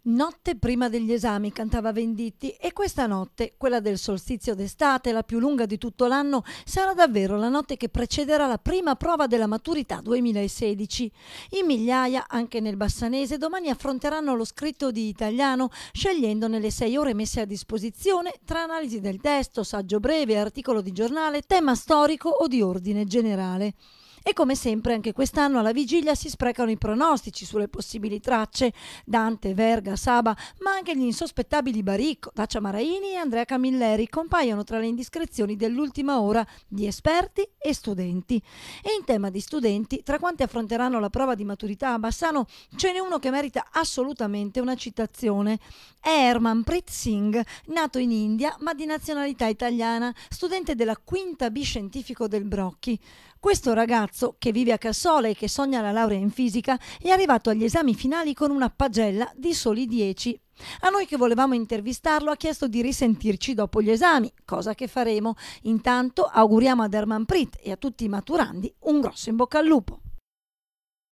Notte prima degli esami cantava Venditti e questa notte, quella del solstizio d'estate, la più lunga di tutto l'anno, sarà davvero la notte che precederà la prima prova della maturità 2016. In migliaia, anche nel Bassanese, domani affronteranno lo scritto di italiano, scegliendo nelle sei ore messe a disposizione tra analisi del testo, saggio breve, articolo di giornale, tema storico o di ordine generale. E come sempre anche quest'anno alla vigilia si sprecano i pronostici sulle possibili tracce Dante, Verga, Saba, ma anche gli insospettabili Baricco, Dacia Maraini e Andrea Camilleri compaiono tra le indiscrezioni dell'ultima ora di esperti e studenti. E in tema di studenti, tra quanti affronteranno la prova di maturità a Bassano, ce n'è uno che merita assolutamente una citazione. È Herman Prit Singh, nato in India ma di nazionalità italiana, studente della quinta B scientifico del Brocchi. Questo ragazzo ragazzo che vive a Cassola e che sogna la laurea in fisica è arrivato agli esami finali con una pagella di soli 10. A noi che volevamo intervistarlo ha chiesto di risentirci dopo gli esami, cosa che faremo. Intanto auguriamo ad Herman Pritt e a tutti i maturandi un grosso in bocca al lupo.